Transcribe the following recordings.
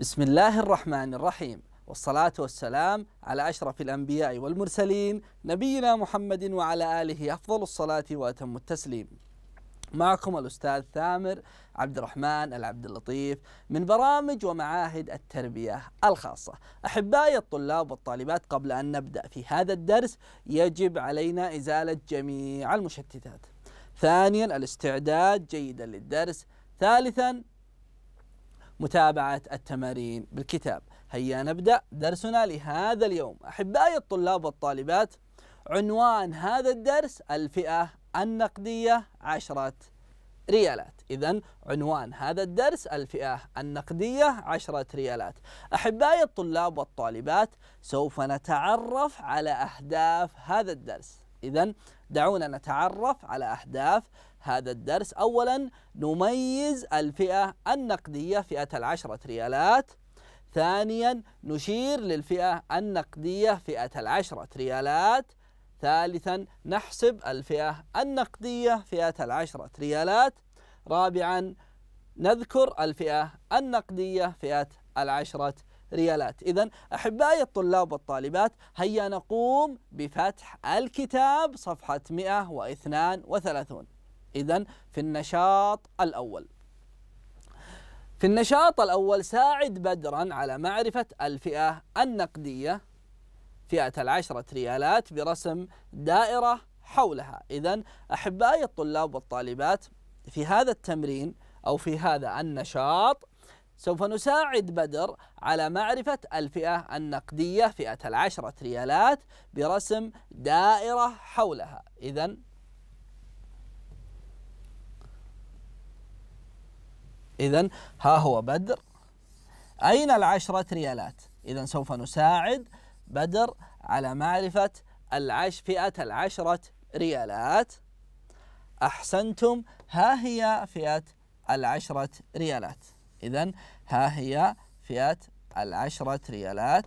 بسم الله الرحمن الرحيم والصلاة والسلام على أشرف الأنبياء والمرسلين نبينا محمد وعلى آله أفضل الصلاة وأتم التسليم معكم الأستاذ ثامر عبد الرحمن العبد اللطيف من برامج ومعاهد التربية الخاصة أحبائي الطلاب والطالبات قبل أن نبدأ في هذا الدرس يجب علينا إزالة جميع المشتتات ثانيا الاستعداد جيدا للدرس ثالثا متابعة التمارين بالكتاب هيا نبدأ درسنا لهذا اليوم أحبائي الطلاب والطالبات عنوان هذا الدرس الفئة النقدية عشرة ريالات إذا عنوان هذا الدرس الفئة النقدية عشرة ريالات أحبائي الطلاب والطالبات سوف نتعرف على أهداف هذا الدرس إذا دعونا نتعرف على أهداف هذا الدرس أولا نميز الفئة النقدية فئة العشرة ريالات ثانيا نشير للفئة النقدية فئة العشرة ريالات ثالثا نحسب الفئة النقدية فئة العشرة ريالات رابعا نذكر الفئة النقدية فئة العشرة ريالات إذا أحبائي الطلاب والطالبات هيا نقوم بفتح الكتاب صفحة 132 إذا في النشاط الأول في النشاط الأول ساعد بدرا على معرفة الفئة النقدية فئة العشرة ريالات برسم دائرة حولها إذا أحبائي الطلاب والطالبات في هذا التمرين أو في هذا النشاط سوف نساعد بدر على معرفة الفئة النقدية فئة العشرة ريالات برسم دائرة حولها إذا إذا ها هو بدر أين العشرة ريالات؟ إذا سوف نساعد بدر على معرفة العش فئة العشرة ريالات أحسنتم ها هي فئة العشرة ريالات إذا ها هي فئة العشرة ريالات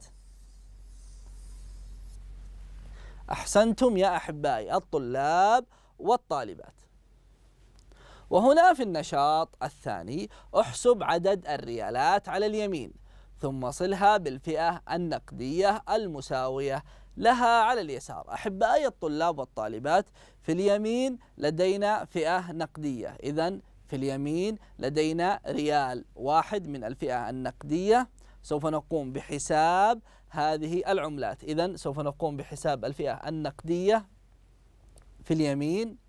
أحسنتم يا أحبائي الطلاب والطالبات وهنا في النشاط الثاني احسب عدد الريالات على اليمين ثم صلها بالفئة النقدية المساوية لها على اليسار أحبائي الطلاب والطالبات في اليمين لدينا فئة نقدية إذا في اليمين لدينا ريال واحد من الفئة النقدية سوف نقوم بحساب هذه العملات إذا سوف نقوم بحساب الفئة النقدية في اليمين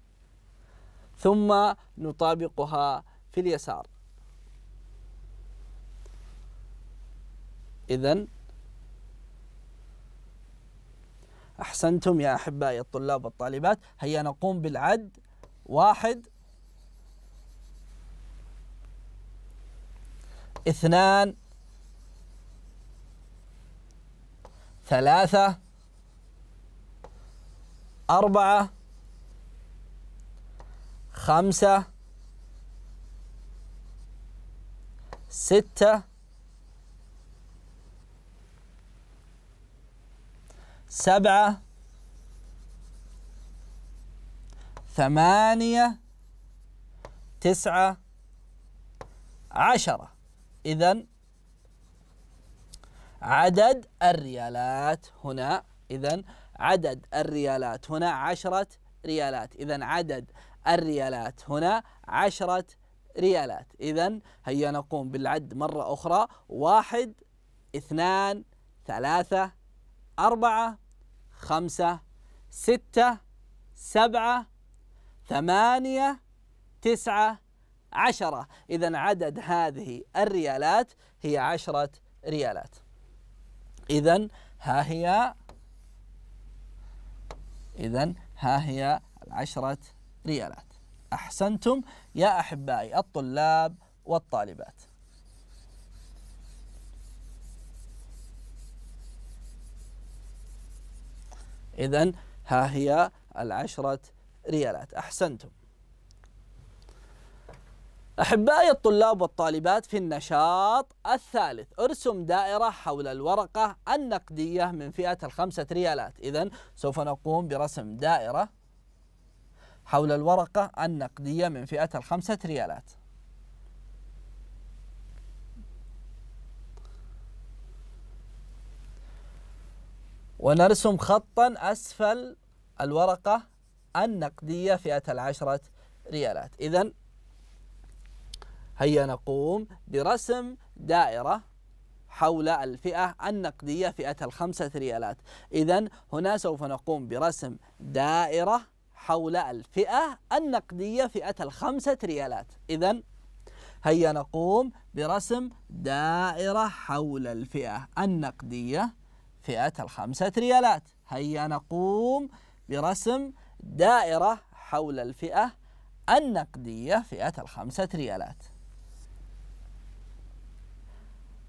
ثم نطابقها في اليسار إذا أحسنتم يا أحبائي الطلاب والطالبات هيا نقوم بالعد واحد اثنان ثلاثة أربعة خمسة ستة سبعة ثمانية تسعة عشرة إذا عدد الريالات هنا إذا عدد الريالات هنا عشرة ريالات إذا عدد الريالات هنا عشرة ريالات إذا هيا نقوم بالعد مرة أخرى واحد اثنان ثلاثة أربعة خمسة ستة سبعة ثمانية تسعة عشرة إذا عدد هذه الريالات هي عشرة ريالات إذا ها هي إذا ها هي العشرة ريالات أحسنتم يا أحبائي الطلاب والطالبات إذا ها هي العشرة ريالات أحسنتم أحبائي الطلاب والطالبات في النشاط الثالث ارسم دائرة حول الورقة النقدية من فئة الخمسة ريالات إذا سوف نقوم برسم دائرة حول الورقة النقدية من فئة الخمسة ريالات ونرسم خطا أسفل الورقة النقدية فئة العشرة ريالات إذا هيا نقوم برسم دائرة حول الفئة النقدية فئة الخمسة ريالات إذا هنا سوف نقوم برسم دائرة حول الفئة النقدية فئة الخمسة ريالات إذا هيا نقوم برسم دائرة حول الفئة النقدية فئة الخمسة ريالات هيا نقوم برسم دائرة حول الفئة النقدية فئة الخمسة ريالات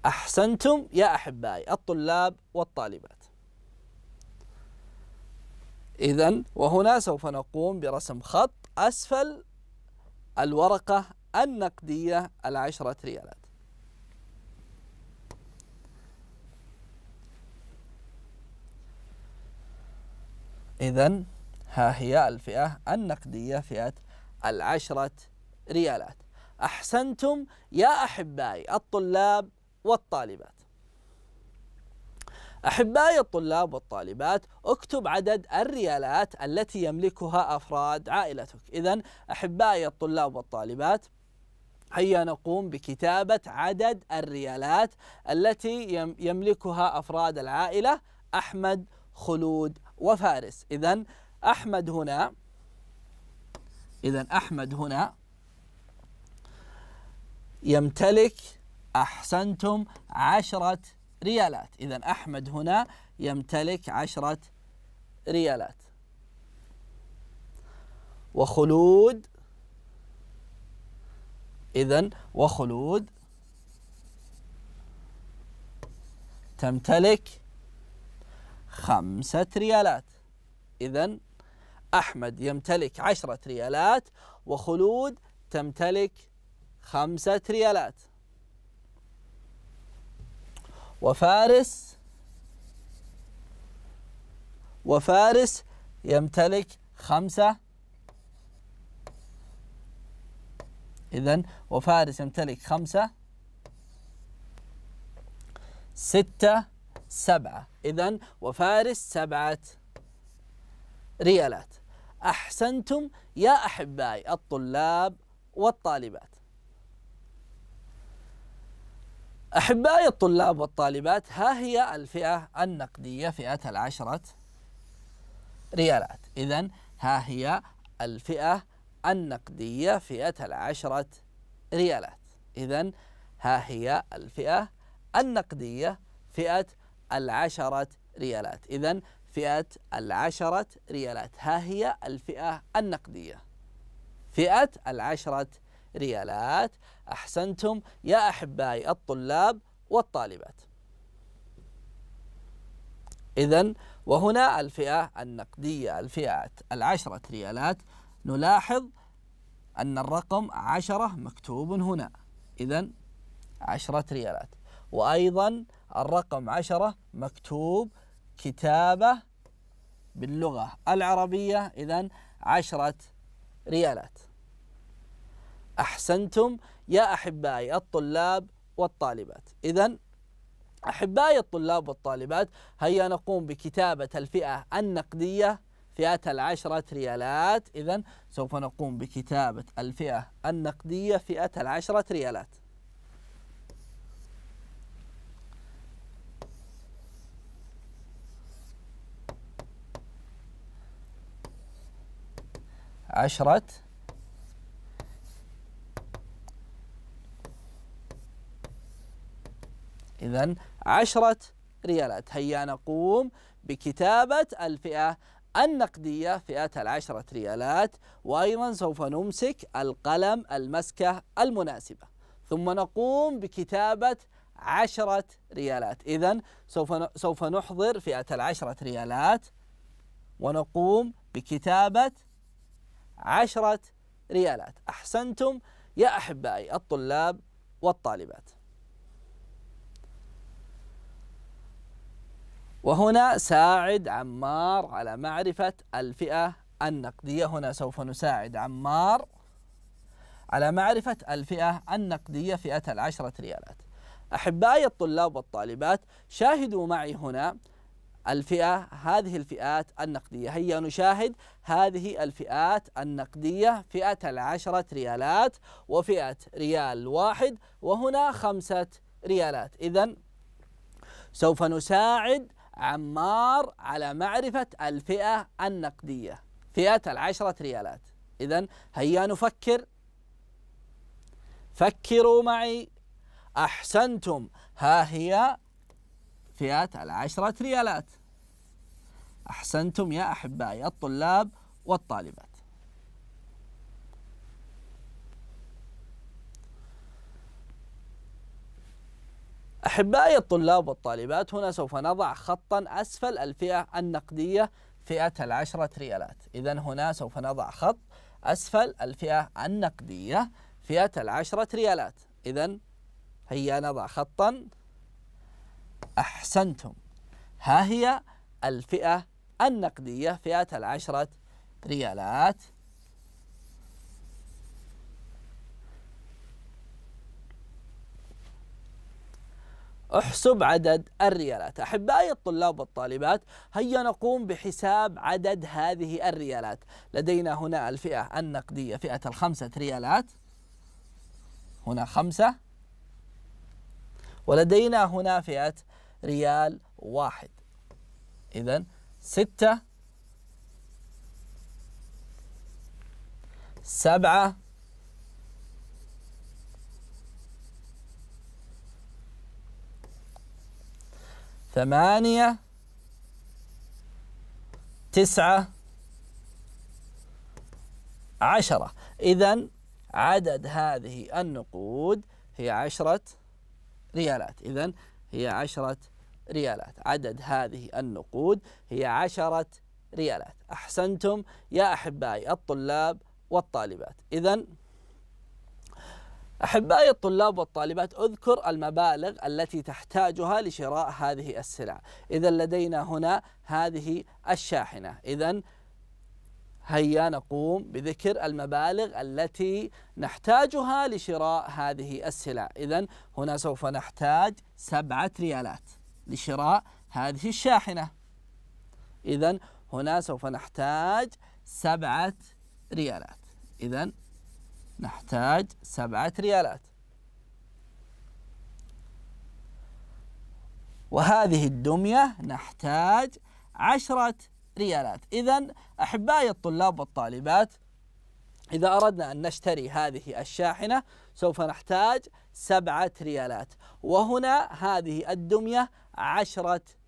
أحسنتم يا أحبائي الطلاب والطالبات إذا وهنا سوف نقوم برسم خط أسفل الورقة النقدية العشرة ريالات إذا ها هي الفئة النقدية فئة العشرة ريالات أحسنتم يا أحبائي الطلاب والطالبات أحبائي الطلاب والطالبات اكتب عدد الريالات التي يملكها أفراد عائلتك إذا أحبائي الطلاب والطالبات هيا نقوم بكتابة عدد الريالات التي يملكها أفراد العائلة أحمد خلود وفارس إذا أحمد هنا إذا أحمد هنا يمتلك أحسنتم عشرة ريالات إذا أحمد هنا يمتلك عشرة ريالات وخلود إذا وخلود تمتلك خمسة ريالات إذا أحمد يمتلك عشرة ريالات وخلود تمتلك خمسة ريالات وفارس وفارس يمتلك خمسة إذا وفارس يمتلك خمسة ستة سبعة إذا وفارس سبعة ريالات أحسنتم يا أحبائي الطلاب والطالبات أحبائي الطلاب والطالبات ها هي الفئة النقدية فئة العشرة ريالات إذا ها هي الفئة النقدية فئة العشرة ريالات إذا ها هي الفئة النقدية فئة العشرة ريالات إذا فئة العشرة ريالات ها هي الفئة النقدية فئة العشرة ريالات ريالات أحسنتم يا أحبائي الطلاب والطالبات إذا وهنا الفئة النقدية الفئة العشرة ريالات نلاحظ أن الرقم عشرة مكتوب هنا إذا عشرة ريالات وأيضا الرقم عشرة مكتوب كتابة باللغة العربية إذا عشرة ريالات أحسنتم يا أحبائي الطلاب والطالبات إذا أحبائي الطلاب والطالبات هيا نقوم بكتابة الفئة النقدية فئة العشرة ريالات إذا سوف نقوم بكتابة الفئة النقدية فئة العشرة ريالات عشرة إذا عشرة ريالات هيا نقوم بكتابة الفئة النقدية فئة العشرة ريالات وأيضا سوف نمسك القلم المسكة المناسبة ثم نقوم بكتابة عشرة ريالات إذا سوف سوف نحضر فئة العشرة ريالات ونقوم بكتابة عشرة ريالات أحسنتم يا أحبائي الطلاب والطالبات وهنا ساعد عمار على معرفة الفئة النقدية هنا سوف نساعد عمار على معرفة الفئة النقدية فئة العشرة ريالات أحبائي الطلاب والطالبات شاهدوا معي هنا الفئة هذه الفئات النقدية هيا نشاهد هذه الفئات النقدية فئة العشرة ريالات وفئة ريال واحد وهنا خمسة ريالات إذا سوف نساعد عمار على معرفة الفئة النقدية فئة العشرة ريالات إذا هيا نفكر فكروا معي أحسنتم ها هي فئة العشرة ريالات أحسنتم يا أحبائي الطلاب والطالبات أحبائي الطلاب والطالبات هنا سوف نضع خطا أسفل الفئة النقدية فئة العشرة ريالات إذا هنا سوف نضع خط أسفل الفئة النقدية فئة العشرة ريالات إذا هيا نضع خطا أحسنتم ها هي الفئة النقدية فئة العشرة ريالات احسب عدد الريالات أحبائي الطلاب والطالبات هيا نقوم بحساب عدد هذه الريالات لدينا هنا الفئة النقدية فئة الخمسة ريالات هنا خمسة ولدينا هنا فئة ريال واحد إذا ستة سبعة ثمانية تسعة عشرة إذا عدد هذه النقود هي عشرة ريالات إذا هي عشرة ريالات عدد هذه النقود هي عشرة ريالات أحسنتم يا أحبائي الطلاب والطالبات إذا أحبائي الطلاب والطالبات أذكر المبالغ التي تحتاجها لشراء هذه السلع إذا لدينا هنا هذه الشاحنة إذا هيا نقوم بذكر المبالغ التي نحتاجها لشراء هذه السلع إذا هنا سوف نحتاج سبعة ريالات لشراء هذه الشاحنة إذا هنا سوف نحتاج سبعة ريالات إذا نحتاج سبعة ريالات وهذه الدمية نحتاج عشرة ريالات إذا أحبائي الطلاب والطالبات إذا أردنا أن نشتري هذه الشاحنة سوف نحتاج سبعة ريالات وهنا هذه الدمية عشرة